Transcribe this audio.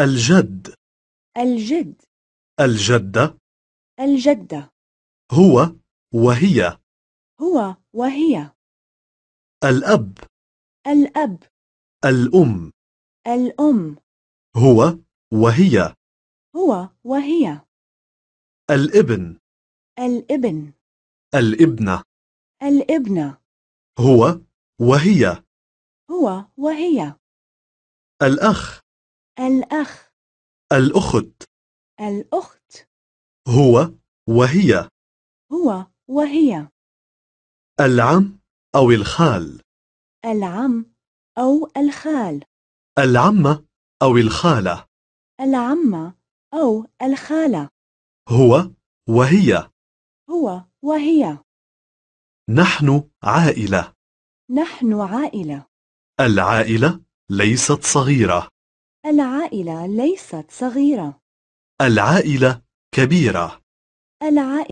الجد الجد الجدة الجدة هو وهي هو وهي الأب الأب الأم الأم هو وهي هو وهي الابن الابن الابنة الابنة هو وهي هو وهي الأخ الأخ الأخت الأخت هو وهي هو وهي العم أو الخال العم أو الخال العمة أو الخالة العمة أو الخالة هو وهي هو وهي نحن عائلة نحن عائلة العائلة ليست صغيرة العائلة ليست صغيرة. العائلة كبيرة. العائلة